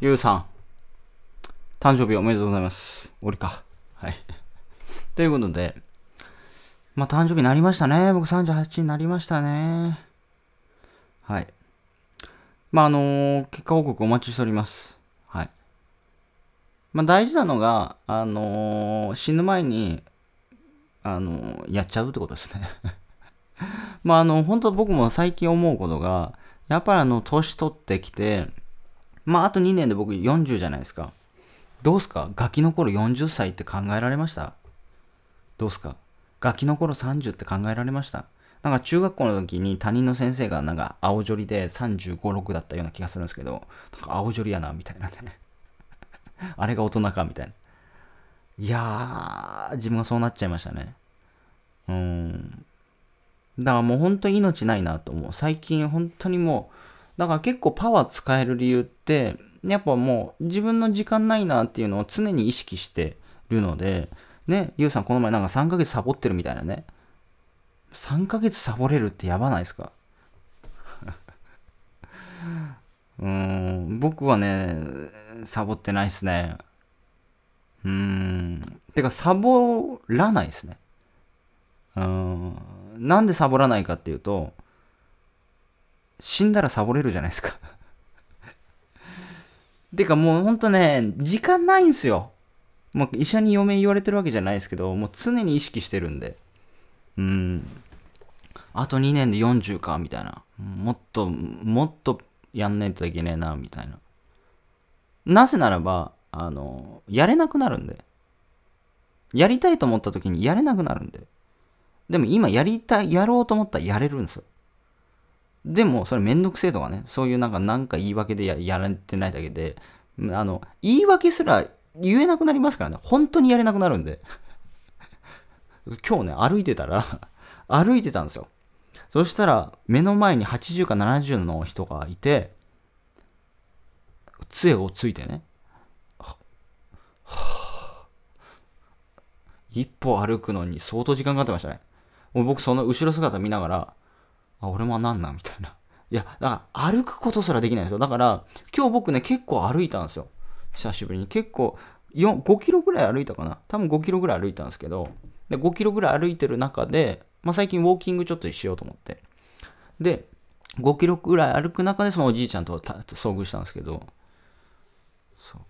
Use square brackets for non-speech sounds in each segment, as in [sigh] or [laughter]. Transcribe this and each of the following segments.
ゆうさん、誕生日おめでとうございます。俺か。はい。[laughs] ということで、まあ誕生日になりましたね。僕38になりましたね。はい。まああのー、結果報告お待ちしております。はい。まあ大事なのが、あのー、死ぬ前に、あのー、やっちゃうってことですね。[laughs] まああの、本当僕も最近思うことが、やっぱりあの、年取ってきて、まあ、あと2年で僕40じゃないですか。どうすかガキの頃40歳って考えられましたどうすかガキの頃30って考えられましたなんか中学校の時に他人の先生がなんか青ジョリで35、6だったような気がするんですけど、なんか青ジョリやな、みたいなね。[laughs] あれが大人か、みたいな。いやー、自分がそうなっちゃいましたね。うん。だからもう本当に命ないなと思う。最近本当にもう、だから結構パワー使える理由って、やっぱもう自分の時間ないなっていうのを常に意識してるので、ね、ゆうさんこの前なんか3ヶ月サボってるみたいなね。3ヶ月サボれるってやばないですか [laughs] うん、僕はね、サボってないっすね。うーん。てか、サボらないですね。うん。なんでサボらないかっていうと、死んだらサボれるじゃないですか [laughs] てかもうほんとね、時間ないんすよ。もう医者に嫁言われてるわけじゃないですけど、もう常に意識してるんで。うん。あと2年で40か、みたいな。もっと、もっとやんないといけねえな、みたいな。なぜならば、あの、やれなくなるんで。やりたいと思った時にやれなくなるんで。でも今やりたい、やろうと思ったらやれるんですよ。でも、それめんどくせえとかね、そういうなんか、なんか言い訳でややられてないだけで、あの、言い訳すら言えなくなりますからね、本当にやれなくなるんで。[laughs] 今日ね、歩いてたら [laughs] 歩いてたんですよ。そしたら、目の前に80か70の人がいて、杖をついてね、[laughs] 一歩歩くのに相当時間かかってましたね。僕その後ろ姿見ながら、あ、俺もなんなんみたいな。[laughs] いや、だから歩くことすらできないですよ。だから、今日僕ね、結構歩いたんですよ。久しぶりに。結構、5キロぐらい歩いたかな。多分5キロぐらい歩いたんですけど、で5キロぐらい歩いてる中で、まあ、最近ウォーキングちょっとしようと思って。で、5キロぐらい歩く中でそのおじいちゃんと遭遇したんですけど、そう。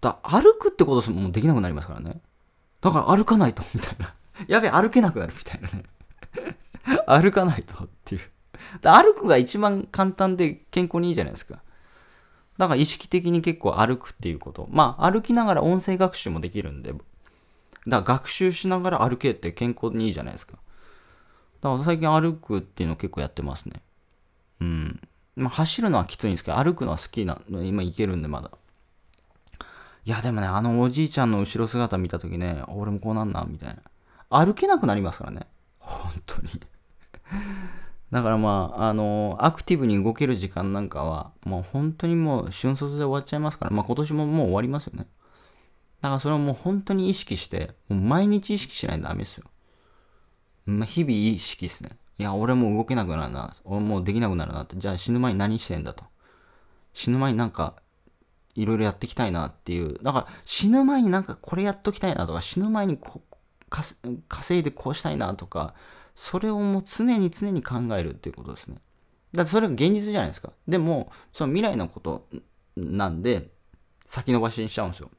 だ歩くってことすもうできなくなりますからね。だから歩かないと、みたいな。[laughs] やべえ、歩けなくなるみたいなね。[laughs] 歩かないとっていう。歩くが一番簡単で健康にいいじゃないですか。だから意識的に結構歩くっていうこと。まあ歩きながら音声学習もできるんで、だから学習しながら歩けって健康にいいじゃないですか。だから最近歩くっていうの結構やってますね。うん。まあ走るのはきついんですけど、歩くのは好きなの、今行けるんでまだ。いやでもね、あのおじいちゃんの後ろ姿見たときね、俺もこうなんな、みたいな。歩けなくなりますからね。[laughs] だからまあ、あのアクティブに動ける時間なんかは、もう本当にもう瞬卒で終わっちゃいますから、まあ今年ももう終わりますよね。だからそれはもう本当に意識して、もう毎日意識しないとダメですよ。まあ、日々意識ですね。いや、俺もう動けなくなるな。俺もうできなくなるなって。じゃあ死ぬ前に何してんだと。死ぬ前になんか、いろいろやっていきたいなっていう。だから死ぬ前になんかこれやっときたいなとか、死ぬ前にこ稼いでこうしたいなとか、それをもう常に常に考えるっていうことですね。だってそれが現実じゃないですか。でも、その未来のことなんで、先延ばしにしちゃうんですよ。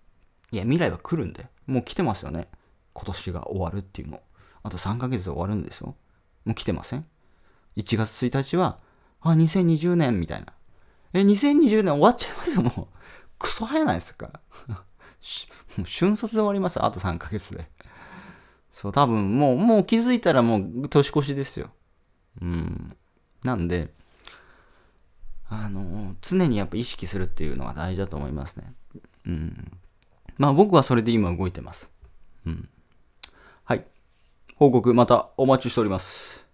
いや、未来は来るんで。もう来てますよね。今年が終わるっていうの。あと3ヶ月で終わるんですよ。もう来てません ?1 月1日は、あ、2020年みたいな。え、2020年終わっちゃいますよ、もう。クソ早ないですか [laughs] もう瞬殺で終わりますあと3ヶ月で。そう、多分もう、もう気づいたらもう年越しですよ。うん。なんで、あの、常にやっぱ意識するっていうのが大事だと思いますね。うん。まあ僕はそれで今動いてます。うん。はい。報告またお待ちしております。